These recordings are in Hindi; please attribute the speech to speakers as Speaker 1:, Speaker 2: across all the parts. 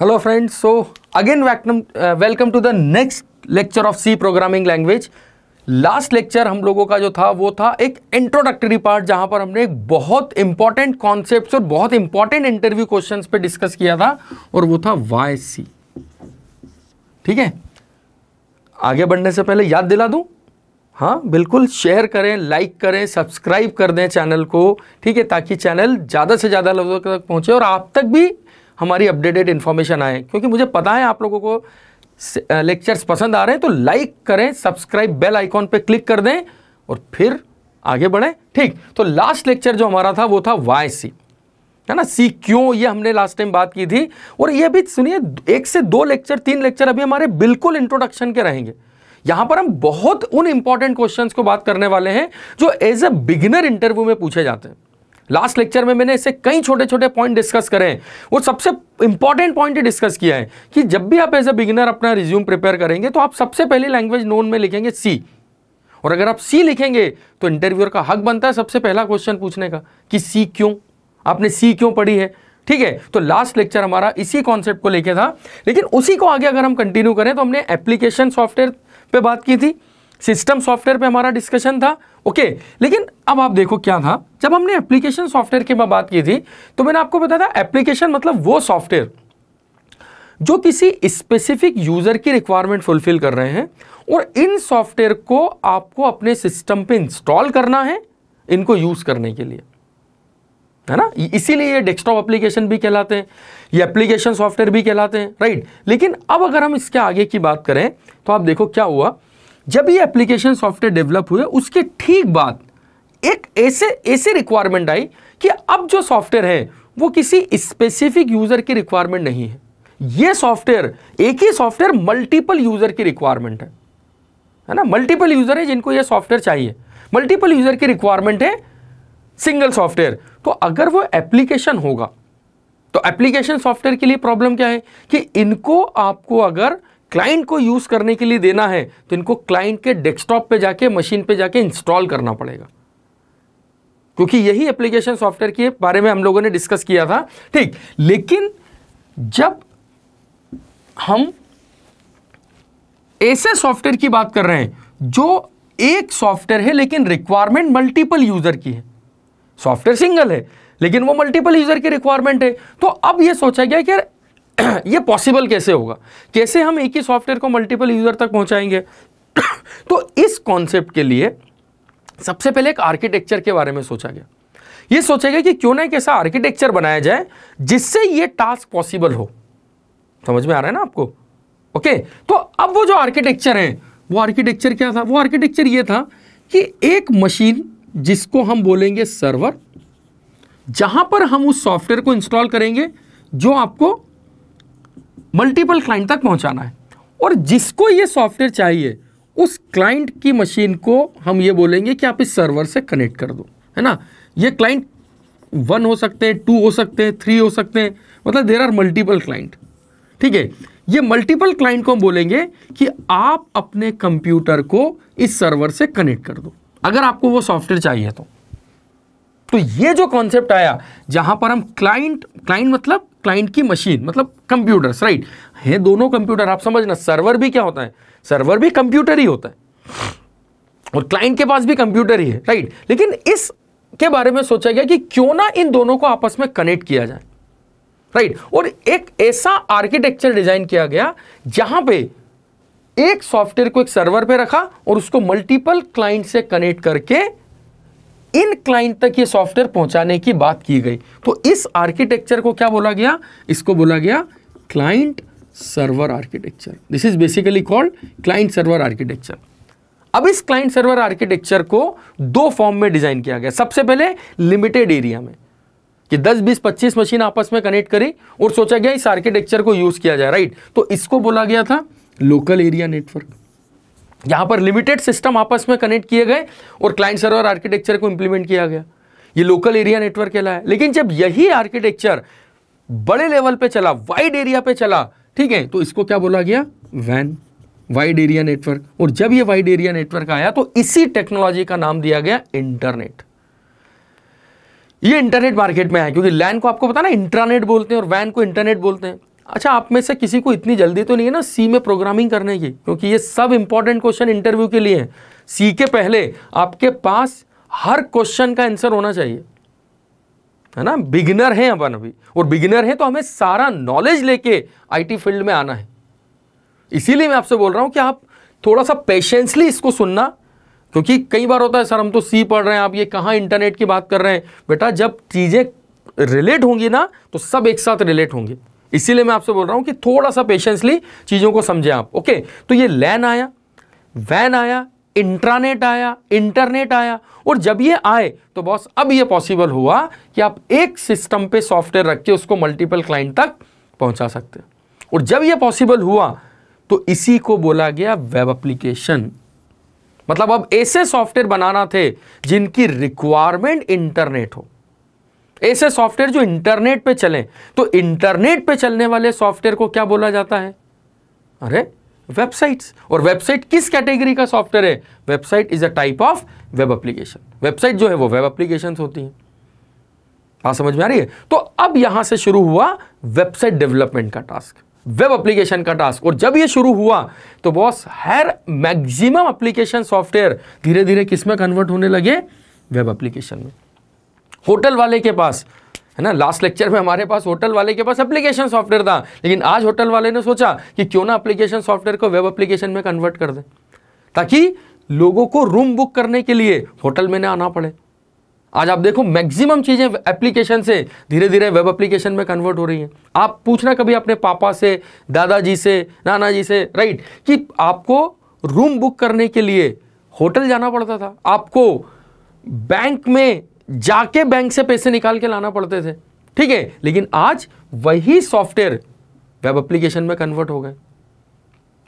Speaker 1: Hello friends so again welcome welcome to the next lecture of C programming language last lecture हम लोगों का जो था वो था एक इंट्रोडक्टरी पार्ट जहां पर हमने एक बहुत इंपॉर्टेंट कॉन्सेप्ट और बहुत इंपॉर्टेंट इंटरव्यू क्वेश्चंस पे डिस्कस किया था और वो था वाई सी ठीक है आगे बढ़ने से पहले याद दिला दू हाँ बिल्कुल शेयर करें लाइक करें सब्सक्राइब कर दें चैनल को ठीक है ताकि चैनल ज़्यादा से ज़्यादा लोगों तक पहुँचे और आप तक भी हमारी अपडेटेड इन्फॉर्मेशन आए क्योंकि मुझे पता है आप लोगों को लेक्चर्स पसंद आ रहे हैं तो लाइक करें सब्सक्राइब बेल आइकॉन पर क्लिक कर दें और फिर आगे बढ़ें ठीक तो लास्ट लेक्चर जो हमारा था वो था वाई सी है ना सी क्यों ये हमने लास्ट टाइम बात की थी और ये भी सुनिए एक से दो लेक्चर तीन लेक्चर अभी हमारे बिल्कुल इंट्रोडक्शन के रहेंगे यहां पर हम बहुत उन इंपॉर्टेंट क्वेश्चंस को बात करने वाले हैं जो एज अ बिगिनर इंटरव्यू में पूछे जाते हैं लास्ट लेक्चर में मैंने इसे कई छोटे छोटे पॉइंट डिस्कस करे हैं वो सबसे इंपॉर्टेंट पॉइंट ही डिस्कस किया है कि जब भी आप एज ए बिगिनर अपना रिज्यूम प्रिपेयर करेंगे तो आप सबसे पहले लैंग्वेज नोन में लिखेंगे सी और अगर आप सी लिखेंगे तो इंटरव्यूअर का हक बनता है सबसे पहला क्वेश्चन पूछने का कि सी क्यों आपने सी क्यों पढ़ी है ठीक है तो लास्ट लेक्चर हमारा इसी कॉन्सेप्ट को लेके था लेकिन उसी को आगे अगर हम कंटिन्यू करें तो हमने एप्लीकेशन सॉफ्टवेयर पे बात की थी सिस्टम सॉफ्टवेयर पे हमारा डिस्कशन था ओके लेकिन अब आप देखो क्या था जब हमने एप्लीकेशन सॉफ्टवेयर की बात की थी तो मैंने आपको बताया था एप्लीकेशन मतलब वो सॉफ्टवेयर जो किसी स्पेसिफिक यूज़र की रिक्वायरमेंट फुलफिल कर रहे हैं और इन सॉफ्टवेयर को आपको अपने सिस्टम पे इंस्टॉल करना है इनको यूज़ करने के लिए है ना इसीलिए ये डेस्कटॉप एप्लीकेशन भी कहलाते हैं ये एप्लीकेशन सॉफ्टवेयर भी कहलाते हैं राइट लेकिन अब अगर हम इसके आगे की बात करें तो आप देखो क्या हुआ जब ये एप्लीकेशन सॉफ्टवेयर डेवलप हुए उसके ठीक बाद एक ऐसे ऐसे रिक्वायरमेंट आई कि अब जो सॉफ्टवेयर है वो किसी स्पेसिफिक यूज़र की रिक्वायरमेंट नहीं है ये सॉफ्टवेयर एक ही सॉफ्टवेयर मल्टीपल यूज़र की रिक्वायरमेंट है है ना मल्टीपल यूज़र है जिनको ये सॉफ्टवेयर चाहिए मल्टीपल यूज़र की रिक्वायरमेंट है सिंगल सॉफ्टवेयर तो अगर वो एप्लीकेशन होगा तो एप्लीकेशन सॉफ्टवेयर के लिए प्रॉब्लम क्या है कि इनको आपको अगर क्लाइंट को यूज़ करने के लिए देना है तो इनको क्लाइंट के डेस्कटॉप पे जाके मशीन पे जाके इंस्टॉल करना पड़ेगा क्योंकि यही एप्लीकेशन सॉफ्टवेयर के बारे में हम लोगों ने डिस्कस किया था ठीक लेकिन जब हम ऐसे सॉफ्टवेयर की बात कर रहे हैं जो एक सॉफ्टवेयर है लेकिन रिक्वायरमेंट मल्टीपल यूज़र की है सॉफ्टवेयर सिंगल है लेकिन वो मल्टीपल यूज़र की रिक्वायरमेंट है तो अब ये सोचा गया कि ये पॉसिबल कैसे होगा कैसे हम एक ही सॉफ्टवेयर को मल्टीपल यूज़र तक पहुंचाएंगे तो इस कॉन्सेप्ट के लिए सबसे पहले एक आर्किटेक्चर के बारे में सोचा गया ये सोचा गया कि क्यों ना एक ऐसा आर्किटेक्चर बनाया जाए जिससे ये टास्क पॉसिबल हो समझ में आ रहा है ना आपको ओके तो अब वो जो आर्किटेक्चर है वो आर्किटेक्चर क्या था वो आर्किटेक्चर ये था कि एक मशीन जिसको हम बोलेंगे सर्वर जहां पर हम उस सॉफ्टवेयर को इंस्टॉल करेंगे जो आपको मल्टीपल क्लाइंट तक पहुंचाना है और जिसको ये सॉफ्टवेयर चाहिए उस क्लाइंट की मशीन को हम ये बोलेंगे कि आप इस सर्वर से कनेक्ट कर दो है ना ये क्लाइंट वन हो सकते हैं टू हो सकते हैं थ्री हो सकते हैं मतलब देर आर मल्टीपल क्लाइंट ठीक है ये मल्टीपल क्लाइंट को हम बोलेंगे कि आप अपने कंप्यूटर को इस सर्वर से कनेक्ट कर दो अगर आपको वो सॉफ्टवेयर चाहिए तो तो ये जो कॉन्सेप्ट आया जहां पर हम क्लाइंट क्लाइंट मतलब क्लाइंट की मशीन मतलब कंप्यूटर्स राइट है दोनों कंप्यूटर आप समझना सर्वर भी क्या होता है सर्वर भी कंप्यूटर ही होता है और क्लाइंट के पास भी कंप्यूटर ही है राइट लेकिन इस के बारे में सोचा गया कि क्यों ना इन दोनों को आपस में कनेक्ट किया जाए राइट और एक ऐसा आर्किटेक्चर डिजाइन किया गया जहां पे एक सॉफ्टवेयर को एक सर्वर पे रखा और उसको मल्टीपल क्लाइंट से कनेक्ट करके इन क्लाइंट तक ये सॉफ्टवेयर पहुंचाने की बात की गई तो इस आर्किटेक्चर को क्या बोला गया इसको बोला गया client server architecture this is basically called client server architecture अब इस क्लाइंट सर्वर आर्किटेक्चर को दो फॉर्म में डिजाइन किया गया सबसे पहले लिमिटेड एरिया में कि 10, 20, 25 मशीन आपस में कनेक्ट करें और सोचा गया इस आर्किटेक्चर को यूज किया जाए राइट तो इसको बोला गया था लोकल एरिया नेटवर्क यहां पर लिमिटेड सिस्टम आपस में कनेक्ट किए गए और क्लाइंट सर्वर आर्किटेक्चर को इंप्लीमेंट किया गया ये लोकल एरिया नेटवर्क कहला है लेकिन जब यही आर्किटेक्चर बड़े लेवल पे चला वाइड एरिया पे चला ठीक है तो इसको क्या बोला गया वैन वाइड एरिया नेटवर्क और जब ये वाइड एरिया नेटवर्क आया तो इसी टेक्नोलॉजी का नाम दिया गया इंटरनेट ये इंटरनेट मार्केट में आया क्योंकि लैन को आपको पता ना इंटरनेट बोलते हैं और वैन को इंटरनेट बोलते हैं अच्छा आप में से किसी को इतनी जल्दी तो नहीं है ना सी में प्रोग्रामिंग करने की क्योंकि ये सब इंपॉर्टेंट क्वेश्चन इंटरव्यू के लिए हैं सी के पहले आपके पास हर क्वेश्चन का आंसर होना चाहिए है ना बिगिनर हैं अपन अभी और बिगिनर हैं तो हमें सारा नॉलेज लेके आईटी फील्ड में आना है इसीलिए मैं आपसे बोल रहा हूँ कि आप थोड़ा सा पेशेंसली इसको सुनना क्योंकि कई बार होता है सर हम तो सी पढ़ रहे हैं आप ये कहाँ इंटरनेट की बात कर रहे हैं बेटा जब चीज़ें रिलेट होंगी ना तो सब एक साथ रिलेट होंगे इसीलिए मैं आपसे बोल रहा हूं कि थोड़ा सा पेशेंसली चीज़ों को समझे आप ओके तो ये लैन आया वैन आया इंट्रानेट आया इंटरनेट आया और जब ये आए तो बॉस अब ये पॉसिबल हुआ कि आप एक सिस्टम पे सॉफ्टवेयर रख के उसको मल्टीपल क्लाइंट तक पहुंचा सकते हैं और जब ये पॉसिबल हुआ तो इसी को बोला गया वेब एप्लीकेशन मतलब अब ऐसे सॉफ्टवेयर बनाना थे जिनकी रिक्वायरमेंट इंटरनेट हो ऐसे सॉफ्टवेयर जो इंटरनेट पे चले तो इंटरनेट पे चलने वाले सॉफ्टवेयर को क्या बोला जाता है अरे वेबसाइट्स और वेबसाइट किस कैटेगरी का सॉफ्टवेयर है website is a type of web application website जो है वो वेब एप्लीकेशन होती है आ समझ में आ रही है तो अब यहां से शुरू हुआ वेबसाइट डेवलपमेंट का टास्क वेब एप्लीकेशन का टास्क और जब ये शुरू हुआ तो बॉस हर मैक्सिमम एप्लीकेशन सॉफ्टवेयर धीरे धीरे किसमें कन्वर्ट होने लगे वेब एप्लीकेशन में होटल वाले के पास है ना लास्ट लेक्चर में हमारे पास होटल वाले के पास एप्लीकेशन सॉफ्टवेयर था लेकिन आज होटल वाले ने सोचा कि क्यों ना एप्लीकेशन सॉफ्टवेयर को वेब एप्लीकेशन में कन्वर्ट कर दें ताकि लोगों को रूम बुक करने के लिए होटल में ना आना पड़े आज आप देखो मैक्सिमम चीज़ें एप्लीकेशन से धीरे धीरे वेब एप्लीकेशन में कन्वर्ट हो रही हैं आप पूछना कभी अपने पापा से दादाजी से नाना जी से राइट कि आपको रूम बुक करने के लिए होटल जाना पड़ता था आपको बैंक में जाके बैंक से पैसे निकाल के लाना पड़ते थे ठीक है लेकिन आज वही सॉफ्टवेयर वेब एप्लीकेशन में कन्वर्ट हो गए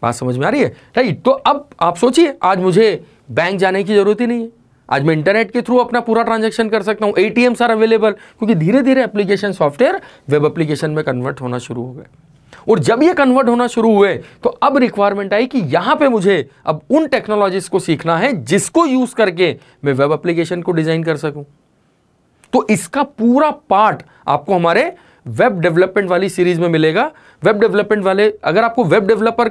Speaker 1: बात समझ में आ रही है राइट तो अब आप सोचिए आज मुझे बैंक जाने की ज़रूरत ही नहीं है आज मैं इंटरनेट के थ्रू अपना पूरा ट्रांजेक्शन कर सकता हूँ एटीएम सर अवेलेबल क्योंकि धीरे धीरे एप्लीकेशन सॉफ्टवेयर वेब एप्लीकेशन में कन्वर्ट होना शुरू हो गए और जब ये कन्वर्ट होना शुरू हुए तो अब रिक्वायरमेंट आई कि यहां पे मुझे अब उन टेक्नोलॉजीज़ को सीखना है जिसको यूज़ करके मैं वेब एप्लीकेशन को डिज़ाइन कर सकूं तो इसका पूरा पार्ट आपको हमारे वेब डेवलपमेंट वाली सीरीज में मिलेगा वेब डेवलपमेंट वाले अगर आपको वेब डेवलपर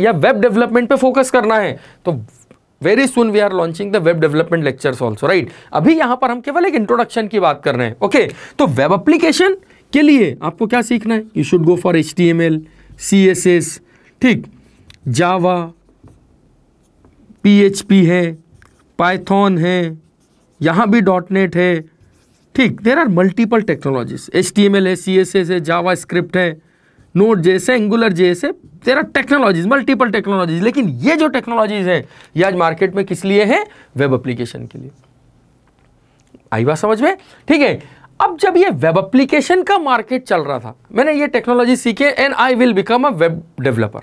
Speaker 1: या वेब डेवलपमेंट पे फोकस करना है तो very soon we are launching the web development lectures also right अभी यहां पर हम केवल एक इंट्रोडक्शन की बात कर रहे हैं ओके okay, तो वेब एप्लीकेशन के लिए आपको क्या सीखना है you should go for H T M L C S S ठीक जावा पी एच पी है पाइथॉन है यहां भी डॉट नेट है ठीक there are multiple technologies H T M L है सी एस एस है जावा स्क्रिप्ट है नोट जेस है एंगुलर जेस है there are technologies multiple technologies लेकिन ये जो टेक्नोलॉजीज है ये आज मार्केट में किस लिए है वेब एप्लीकेशन के लिए आई बात समझ में ठीक है अब जब ये वेब एप्लीकेशन का मार्केट चल रहा था मैंने ये टेक्नोलॉजी सीखे and I will become a web developer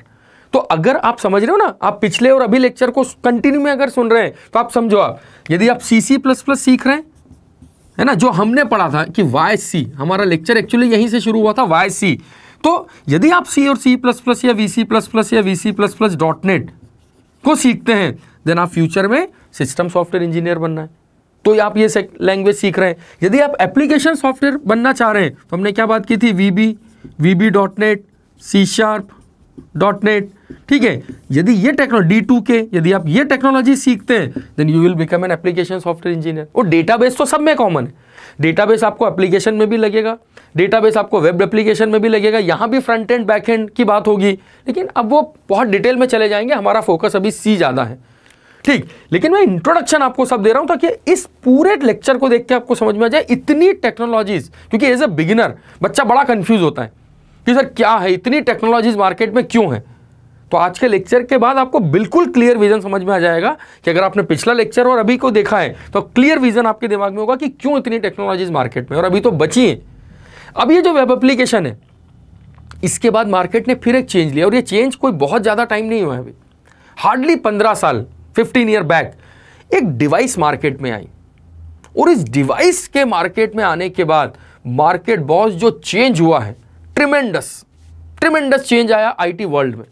Speaker 1: तो अगर आप समझ रहे हो ना आप पिछले और अभी लेक्चर को कंटिन्यू में अगर सुन रहे हैं तो आप समझो आप यदि आप सी सी प्लस प्लस सीख रहे हैं है ना जो हमने पढ़ा था कि वाई सी हमारा लेक्चर एक्चुअली यहीं से शुरू हुआ था वाई सी तो यदि आप सी और सी प्लस प्लस या वी सी प्लस प्लस या V C plus plus dot net को सीखते हैं देन आप फ्यूचर में सिस्टम सॉफ्टवेयर इंजीनियर बनना है तो आप ये लैंग्वेज सीख रहे हैं यदि आप एप्लीकेशन सॉफ्टवेयर बनना चाह रहे हैं तो हमने क्या बात की थी V B V B dot net C sharp dot net ठीक है यदि ये टेक्नोलॉजी डी टू के यदि आप ये टेक्नोलॉजी सीखते हैं then you will become an application software engineer और डेटाबेस तो सब में कॉमन है डेटाबेस आपको एप्लीकेशन में भी लगेगा डेटाबेस आपको वेब एप्लीकेशन में भी लगेगा यहाँ भी फ्रंट एंड बैक एंड की बात होगी लेकिन अब वो बहुत डिटेल में चले जाएंगे हमारा फोकस अभी सी ज़्यादा है ठीक लेकिन मैं इंट्रोडक्शन आपको सब दे रहा हूं ताकि इस पूरे लेक्चर को देख के आपको समझ में आ जाए इतनी टेक्नोलॉजीज क्योंकि एज ए बिगिनर बच्चा बड़ा कंफ्यूज होता है कि सर क्या है इतनी टेक्नोलॉजीज मार्केट में क्यों है तो आज के लेक्चर के बाद आपको बिल्कुल क्लियर विजन समझ में आ जाएगा कि अगर आपने पिछला लेक्चर और अभी को देखा है तो क्लियर विजन आपके दिमाग में होगा कि क्यों इतनी टेक्नोलॉजीज मार्केट में और अभी तो बची हैं अब ये जो वेब एप्लीकेशन है इसके बाद मार्केट ने फिर एक चेंज लिया और ये चेंज कोई बहुत ज़्यादा टाइम नहीं हुआ है अभी हार्डली पंद्रह साल फिफ्टीन ईयर बैक एक डिवाइस मार्केट में आई और इस डिवाइस के मार्केट में आने के बाद मार्केट बॉस जो चेंज हुआ है ट्रिमेंडस ट्रिमेंडस चेंज आया आईटी वर्ल्ड में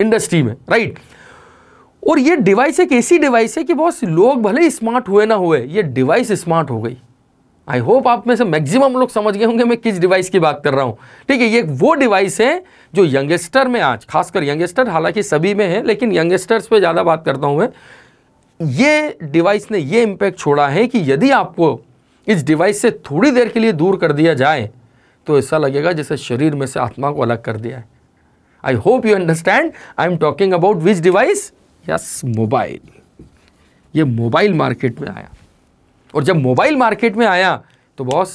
Speaker 1: इंडस्ट्री में राइट और ये डिवाइस एक ऐसी डिवाइस है कि बहुत लोग भले स्मार्ट हुए ना हुए ये डिवाइस स्मार्ट हो गई आई होप आप में से मैक्सिमम लोग समझ गए होंगे मैं किस डिवाइस की बात कर रहा हूँ ठीक है ये वो डिवाइस है जो यंगेस्टर में आज खासकर यंगेस्टर हालांकि सभी में है लेकिन यंगेस्टर्स पे ज़्यादा बात करता हूँ मैं ये डिवाइस ने ये इम्पैक्ट छोड़ा है कि यदि आपको इस डिवाइस से थोड़ी देर के लिए दूर कर दिया जाए तो ऐसा लगेगा जैसे शरीर में से आत्मा को अलग कर दिया है I hope you understand I am talking about which device yes mobile ये मोबाइल मार्केट में आया और जब मोबाइल मार्केट में आया तो बॉस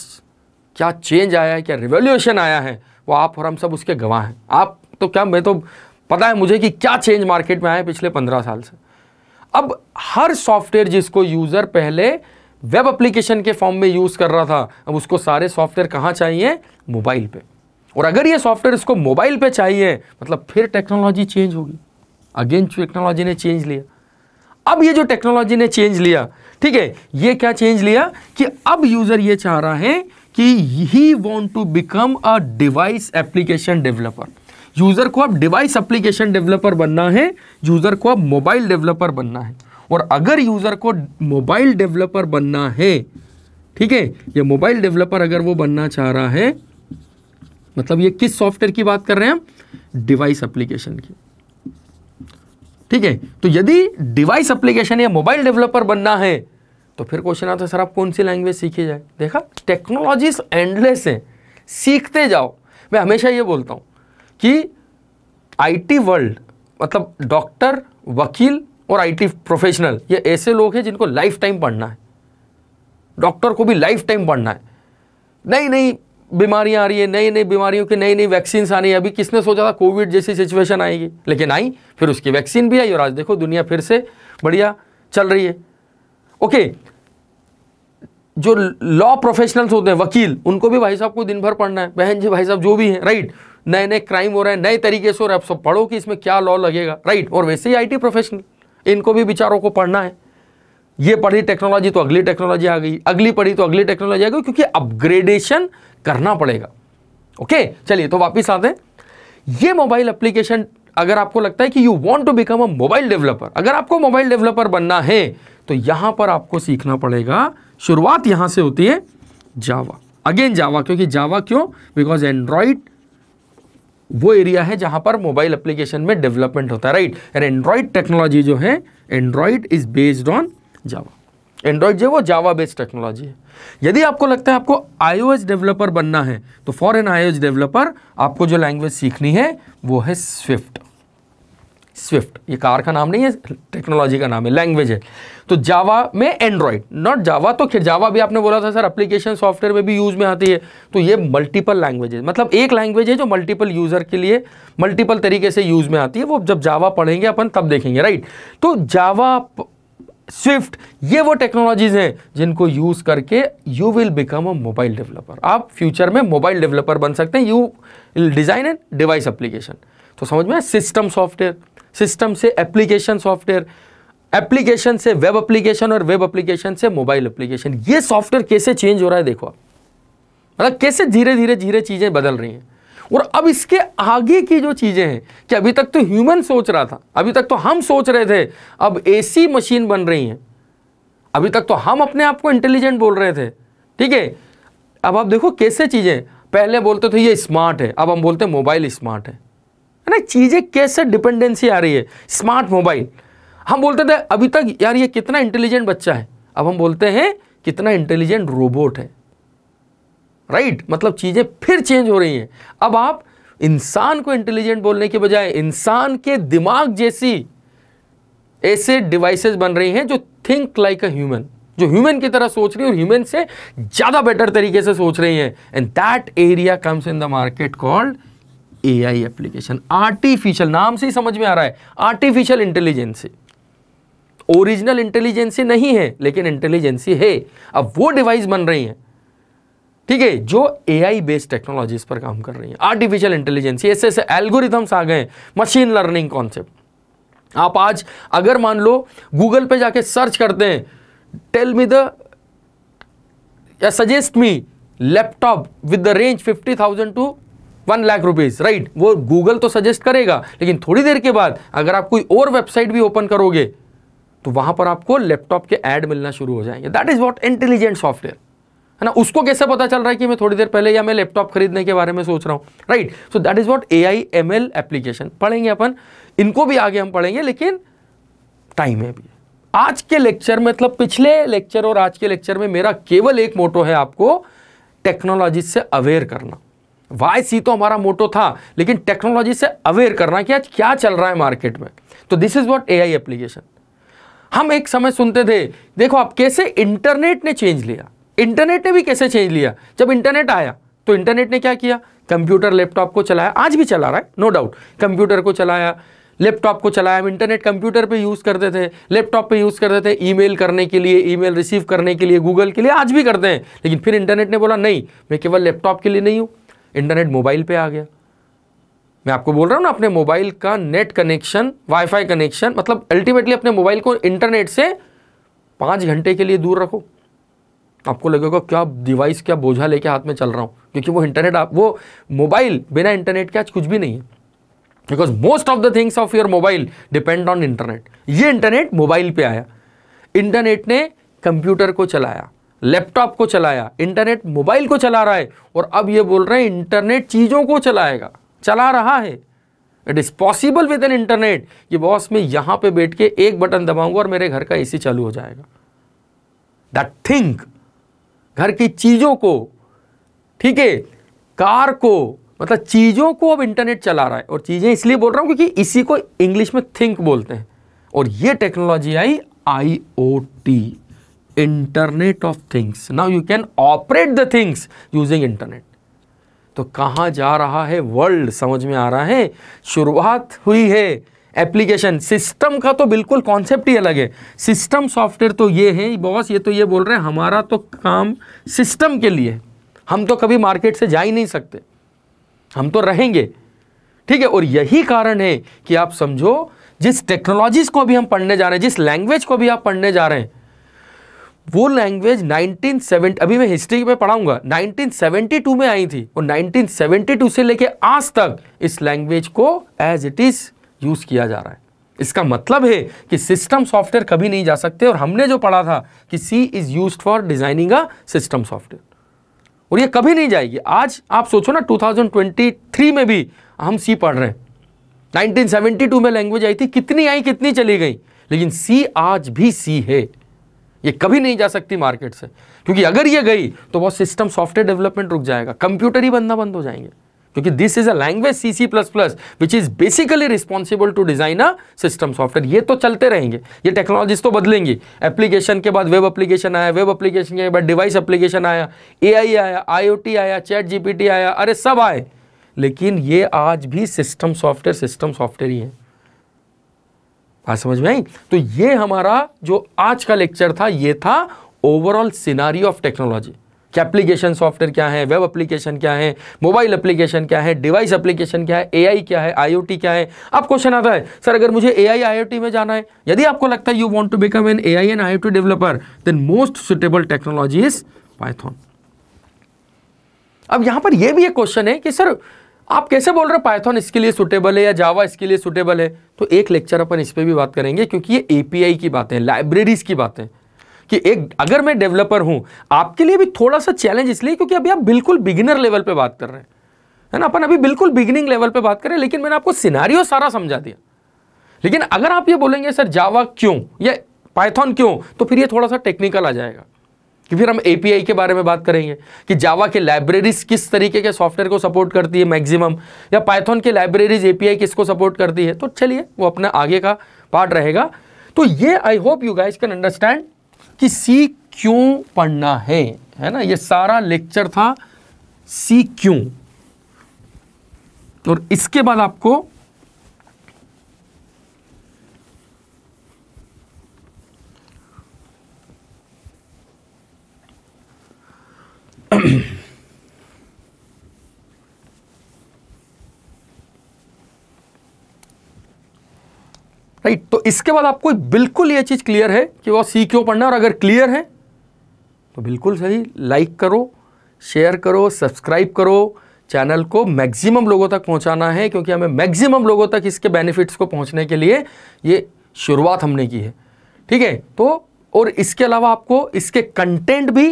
Speaker 1: क्या चेंज आया है क्या रिवोल्यूशन आया है वो आप और हम सब उसके गवाह हैं आप तो क्या मैं तो पता है मुझे कि क्या चेंज मार्केट में आया है पिछले पंद्रह साल से अब हर सॉफ्टवेयर जिसको यूज़र पहले वेब एप्लीकेशन के फॉर्म में यूज़ कर रहा था अब उसको सारे सॉफ्टवेयर कहाँ चाहिए मोबाइल पे और अगर ये सॉफ्टवेयर इसको मोबाइल पे चाहिए मतलब फिर टेक्नोलॉजी चेंज होगी अगेन टेक्नोलॉजी ने चेंज लिया अब ये जो टेक्नोलॉजी ने चेंज लिया ठीक है ये क्या चेंज लिया कि अब यूज़र ये चाह रहा है कि he want to become a device application developer user को अब डिवाइस एप्लीकेशन डेवलपर बनना है यूज़र को अब मोबाइल डेवलपर बनना है और अगर यूज़र को मोबाइल डेवलपर बनना है ठीक है ये मोबाइल डेवलपर अगर वो बनना चाह रहा है मतलब ये किस सॉफ्टवेयर की बात कर रहे हैं हम डिवाइस एप्लीकेशन की ठीक है तो यदि डिवाइस एप्लीकेशन या मोबाइल डेवलपर बनना है तो फिर क्वेश्चन आता है सर आप कौन सी लैंग्वेज सीखी जाए देखा टेक्नोलॉजीज एंडलेस है सीखते जाओ मैं हमेशा ये बोलता हूँ कि आईटी वर्ल्ड मतलब डॉक्टर वकील और आईटी प्रोफेशनल ये ऐसे लोग हैं जिनको लाइफ टाइम पढ़ना है डॉक्टर को भी लाइफ टाइम पढ़ना है नई नई बीमारियां आ रही है नई नई बीमारियों की नई नई वैक्सीन आ रही है अभी किसने सोचा था कोविड जैसी सिचुएशन आएगी लेकिन आई फिर उसकी वैक्सीन भी आई और आज देखो दुनिया फिर से बढ़िया चल रही है ओके जो लॉ प्रोफेशनल्स होते हैं वकील उनको भी भाई साहब को दिन भर पढ़ना है बहन जी भाई साहब जो भी है राइट नए नए क्राइम हो रहे हैं नए तरीके से हो रहे हैं आप सब पढ़ो कि इसमें क्या लॉ लगेगा राइट और वैसे ही आईटी प्रोफेशनल इनको भी विचारों को पढ़ना है ये पढ़ी टेक्नोलॉजी तो अगली टेक्नोलॉजी आ गई अगली पढ़ी तो अगली टेक्नोलॉजी आ गई क्योंकि अपग्रेडेशन करना पड़ेगा ओके चलिए तो वापस आते हैं ये मोबाइल एप्लीकेशन अगर आपको लगता है कि you want to become a mobile developer अगर आपको मोबाइल डेवलपर बनना है तो यहां पर आपको सीखना पड़ेगा शुरुआत यहां से होती है जावा अगेन जावा क्योंकि जावा क्यों बिकॉज एंड्रॉइड वो एरिया है जहां पर मोबाइल एप्लीकेशन में डेवलपमेंट होता है राइट एंड एंड्रॉइड टेक्नोलॉजी जो है Android is based on Java Android जो है वो जावा बेस्ड टेक्नोलॉजी है यदि आपको लगता है आपको आईओएस डेवलपर बनना है तो फॉर एन आईओएस डेवलपर आपको जो लैंग्वेज सीखनी है वो है स्विफ्ट स्विफ्ट ये कार का नाम नहीं है टेक्नोलॉजी का नाम है लैंग्वेज है तो जावा में एंड्रॉयड नॉट जावा तो खैर जावा भी आपने बोला था सर एप्लीकेशन सॉफ्टवेयर में भी यूज़ में आती है तो ये मल्टीपल लैंग्वेजेज मतलब एक लैंग्वेज है जो मल्टीपल यूज़र के लिए मल्टीपल तरीके से यूज़ में आती है वो जब जावा पढ़ेंगे अपन तब देखेंगे राइट तो जावा स्विफ्ट ये वो टेक्नोलॉजीज़ हैं जिनको यूज़ करके you will become a mobile developer आप फ्यूचर में मोबाइल डेवलपर बन सकते हैं you design and device application तो समझ में सिस्टम सॉफ्टवेयर सिस्टम से एप्लीकेशन सॉफ्टवेयर एप्लीकेशन से वेब एप्लीकेशन और वेब एप्लीकेशन से मोबाइल एप्लीकेशन ये सॉफ्टवेयर कैसे चेंज हो रहा है देखो मतलब कैसे धीरे धीरे धीरे चीज़ें बदल रही हैं और अब इसके आगे की जो चीज़ें हैं कि अभी तक तो ह्यूमन सोच रहा था अभी तक तो हम सोच रहे थे अब एसी मशीन बन रही हैं अभी तक तो हम अपने आप को इंटेलिजेंट बोल रहे थे ठीक है अब आप देखो कैसे चीज़ें पहले बोलते थे ये स्मार्ट है अब हम बोलते मोबाइल स्मार्ट है है ना चीज़ें कैसे डिपेंडेंसी आ रही है स्मार्ट मोबाइल हम बोलते थे अभी तक यार ये कितना इंटेलिजेंट बच्चा है अब हम बोलते हैं कितना इंटेलिजेंट रोबोट है राइट right? मतलब चीज़ें फिर चेंज हो रही हैं अब आप इंसान को इंटेलिजेंट बोलने के बजाय इंसान के दिमाग जैसी ऐसे डिवाइसेस बन रही हैं जो थिंक लाइक अ ह्यूमन जो ह्यूमन की तरह सोच रही है और ह्यूमन से ज़्यादा बेटर तरीके से सोच रही है and that area comes in the market called AI application artificial नाम से ही समझ में आ रहा है आर्टिफिशियल इंटेलिजेंसी ओरिजिनल इंटेलिजेंसी नहीं है लेकिन इंटेलिजेंसी है अब वो डिवाइस बन रही है ठीक है जो एआई बेस्ड टेक्नोलॉजीज पर काम कर रही है आर्टिफिशियल इंटेलिजेंसी ऐसे ऐसे एल्गोरिथम्स आ गए मशीन लर्निंग कॉन्सेप्ट आप आज अगर मान लो गूगल पे जाके सर्च करते हैं टेल मी द या suggest me laptop with the range fifty thousand to one lakh rupees right वो गूगल तो सजेस्ट करेगा लेकिन थोड़ी देर के बाद अगर आप कोई और वेबसाइट भी ओपन करोगे तो वहां पर आपको लैपटॉप के एड मिलना शुरू हो जाएंगे that is what intelligent software है ना उसको कैसे पता चल रहा है कि मैं थोड़ी देर पहले या मैं लैपटॉप खरीदने के बारे में सोच रहा हूं right so that is what A I M L application पढ़ेंगे अपन इनको भी आगे हम पढ़ेंगे लेकिन टाइम है भी आज के लेक्चर में मतलब पिछले लेक्चर और आज के लेक्चर में मेरा केवल एक मोटो है आपको टेक्नोलॉजी से अवेयर करना वाई सी तो हमारा मोटो था लेकिन टेक्नोलॉजी से अवेयर करना कि आज क्या चल रहा है मार्केट में तो this is what A I application हम एक समय सुनते थे देखो आप कैसे इंटरनेट ने चेंज लिया इंटरनेट ने भी कैसे चेंज लिया जब इंटरनेट आया तो इंटरनेट ने क्या किया कंप्यूटर लैपटॉप को चलाया आज भी चला रहा है नो डाउट कंप्यूटर को चलाया लैपटॉप को चलाया हम इंटरनेट कंप्यूटर पे यूज़ करते थे लैपटॉप पे यूज़ करते थे ईमेल करने के लिए ईमेल रिसीव करने के लिए गूगल के लिए आज भी करते हैं लेकिन फिर इंटरनेट ने बोला नहीं मैं केवल लैपटॉप के लिए नहीं हूँ इंटरनेट मोबाइल पे आ गया मैं आपको बोल रहा हूँ ना अपने मोबाइल का नेट कनेक्शन वाईफाई कनेक्शन मतलब अल्टीमेटली अपने मोबाइल को इंटरनेट से पाँच घंटे के लिए दूर रखो आपको लगेगा क्या डिवाइस क्या बोझा लेके हाथ में चल रहा हूँ क्योंकि वो इंटरनेट आप वो मोबाइल बिना इंटरनेट के आज कुछ भी नहीं है because most of the things of your mobile depend on internet ये इंटरनेट मोबाइल पे आया इंटरनेट ने कंप्यूटर को चलाया लैपटॉप को चलाया इंटरनेट मोबाइल को चला रहा है और अब ये बोल रहे हैं इंटरनेट चीज़ों को चलाएगा चला रहा है it is possible with an internet कि बॉस मैं यहाँ पे बैठ के एक बटन दबाऊंगा और मेरे घर का एसी चालू हो जाएगा दैट थिंक घर की चीज़ों को ठीक है कार को मतलब चीज़ों को अब इंटरनेट चला रहा है और चीज़ें इसलिए बोल रहा हूँ क्योंकि इसी को इंग्लिश में थिंक बोलते हैं और ये technology I I O T internet of things now you can operate the things using internet तो कहाँ जा रहा है वर्ल्ड समझ में आ रहा है शुरुआत हुई है एप्लीकेशन सिस्टम का तो बिल्कुल कॉन्सेप्ट ही अलग है सिस्टम सॉफ्टवेयर तो ये है बॉस ये तो ये बोल रहे हैं हमारा तो काम सिस्टम के लिए हम तो कभी मार्केट से जा ही नहीं सकते हम तो रहेंगे ठीक है और यही कारण है कि आप समझो जिस टेक्नोलॉजीज़ को भी हम पढ़ने जा रहे हैं जिस लैंग्वेज को भी आप पढ़ने जा रहे हैं वो लैंग्वेज 1970 अभी मैं हिस्ट्री में पढ़ाऊंगा 1972 में आई थी और 1972 से लेके आज तक इस लैंग्वेज को एज इट इज़ यूज़ किया जा रहा है इसका मतलब है कि सिस्टम सॉफ्टवेयर कभी नहीं जा सकते और हमने जो पढ़ा था कि C is use for designing a system software और ये कभी नहीं जाएगी आज आप सोचो ना 2023 में भी हम सी पढ़ रहे हैं 1972 में लैंग्वेज आई थी कितनी आई कितनी चली गई लेकिन सी आज भी सी है ये कभी नहीं जा सकती मार्केट से क्योंकि अगर ये गई तो वह सिस्टम सॉफ्टवेयर डेवलपमेंट रुक जाएगा कंप्यूटर ही बनना बंद हो जाएंगे क्योंकि this is a language C C plus plus which is basically responsible to design a system software ये तो चलते रहेंगे ये टेक्नोलॉजीज तो बदलेंगी एप्लीकेशन के बाद वेब एप्लीकेशन आया वेब एप्लीकेशन के बाद डिवाइस एप्लीकेशन आया ए आई आया आई ओ टी आया चैट जी पी टी आया अरे सब आए लेकिन ये आज भी सिस्टम सॉफ्टवेयर सिस्टम सॉफ्टवेयर ही है बात समझ में आई तो ये हमारा जो आज का लेक्चर था ये था ओवरऑल सिनारी ऑफ टेक्नोलॉजी कि एप्लीकेशन सॉफ्टवेयर क्या है वेब एप्लीकेशन क्या है मोबाइल एप्लीकेशन क्या है डिवाइस एप्लीकेशन क्या है एआई क्या है आईओटी क्या है अब क्वेश्चन आता है सर अगर मुझे एआई आईओटी में जाना है यदि आपको लगता है you want to become an AI and IoT developer then most suitable technology is Python अब यहां पर यह भी एक क्वेश्चन है कि सर आप कैसे बोल रहे हो पाइथन इसके लिए सुटेबल है या जावा इसके लिए सुटेबल है तो एक लेक्चर अपन इस पर भी बात करेंगे क्योंकि ये एपीआई की बातें लाइब्रेरीज़ की बातें कि एक अगर मैं डेवलपर हूं आपके लिए भी थोड़ा सा चैलेंज इसलिए क्योंकि अभी आप बिल्कुल बिगिनर लेवल पर बात कर रहे हैं है ना अपन अभी बिल्कुल बिगिनिंग लेवल पर बात करें लेकिन मैंने आपको सिनारियो सारा समझा दिया लेकिन अगर आप ये बोलेंगे सर जावा क्यों या पाइथन क्यों तो फिर ये थोड़ा सा टेक्निकल आ जाएगा कि फिर हम एपीआई के बारे में बात करेंगे कि जावा के लाइब्रेरीज किस तरीके के सॉफ्टवेयर को सपोर्ट करती है मैक्सिमम या पाइथन के लाइब्रेरीज एपीआई किसको सपोर्ट करती है तो चलिए वो अपना आगे का पार्ट रहेगा तो ये I hope you guys can understand कि सी क्यों पढ़ना है है ना ये सारा लेक्चर था सी क्यों और इसके बाद आपको राइट तो इसके बाद आपको बिल्कुल ये चीज़ क्लियर है कि वह सी क्यों पढ़ना और अगर क्लियर है तो बिल्कुल सही लाइक करो शेयर करो सब्सक्राइब करो चैनल को मैक्सिमम लोगों तक पहुंचाना है क्योंकि हमें मैक्सिमम लोगों तक इसके बेनिफिट्स को पहुंचने के लिए ये शुरुआत हमने की है ठीक है तो और इसके अलावा आपको इसके कंटेंट भी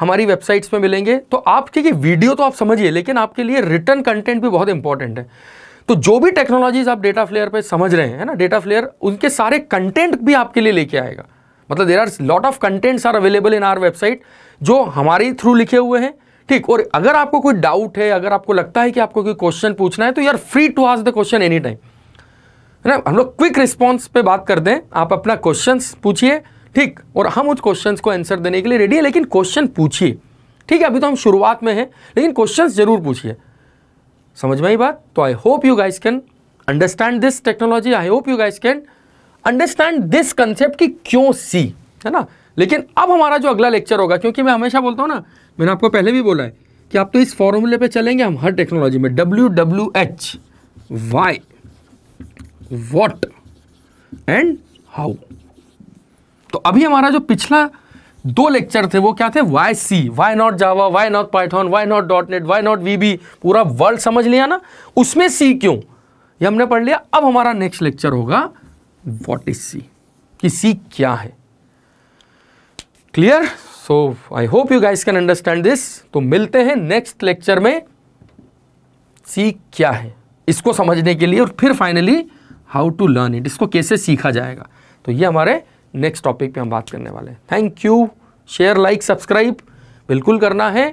Speaker 1: हमारी वेबसाइट्स में मिलेंगे तो आपके ये वीडियो तो आप समझिए लेकिन आपके लिए रिटर्न कंटेंट भी बहुत इंपॉर्टेंट है तो जो भी टेक्नोलॉजीज आप डेटा फ्लेयर पे समझ रहे हैं ना डेटा फ्लेयर उनके सारे कंटेंट भी आपके लिए लेके आएगा मतलब there are lot of contents are available in our website जो हमारे थ्रू लिखे हुए हैं ठीक और अगर आपको कोई डाउट है अगर आपको लगता है कि आपको कोई क्वेश्चन पूछना है तो you are free to ask the question any time है ना हम लोग क्विक रिस्पॉन्स पे बात करते हैं आप अपना क्वेश्चन पूछिए ठीक और हम उस क्वेश्चन को आंसर देने के लिए रेडी है लेकिन क्वेश्चन पूछिए ठीक है अभी तो हम शुरुआत में हैं लेकिन क्वेश्चन जरूर पूछिए समझ में आई बात तो I hope you guys can understand this technology I hope you guys can understand this concept की क्यों सी है ना लेकिन अब हमारा जो अगला लेक्चर होगा क्योंकि मैं हमेशा बोलता हूँ ना मैंने आपको पहले भी बोला है कि आप तो इस फॉर्मूले पे चलेंगे हम हर टेक्नोलॉजी में W W H why what and how तो अभी हमारा जो पिछला दो लेक्चर थे वो क्या थे why C why not Java why not Python why not dot net why not V पूरा वर्ल्ड समझ लिया ना उसमें सी क्यों ये हमने पढ़ लिया अब हमारा नेक्स्ट लेक्चर होगा वॉट इज सी कि सी क्या है clear so I hope you guys can understand this तो मिलते हैं नेक्स्ट लेक्चर में सी क्या है इसको समझने के लिए और फिर finally how to learn it इसको कैसे सीखा जाएगा तो ये हमारे नेक्स्ट टॉपिक पे हम बात करने वाले हैं thank you share like subscribe बिल्कुल करना है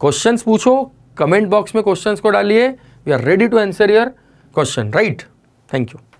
Speaker 1: क्वेश्चंस पूछो कमेंट बॉक्स में क्वेश्चंस को डालिए we are ready to answer your question right thank you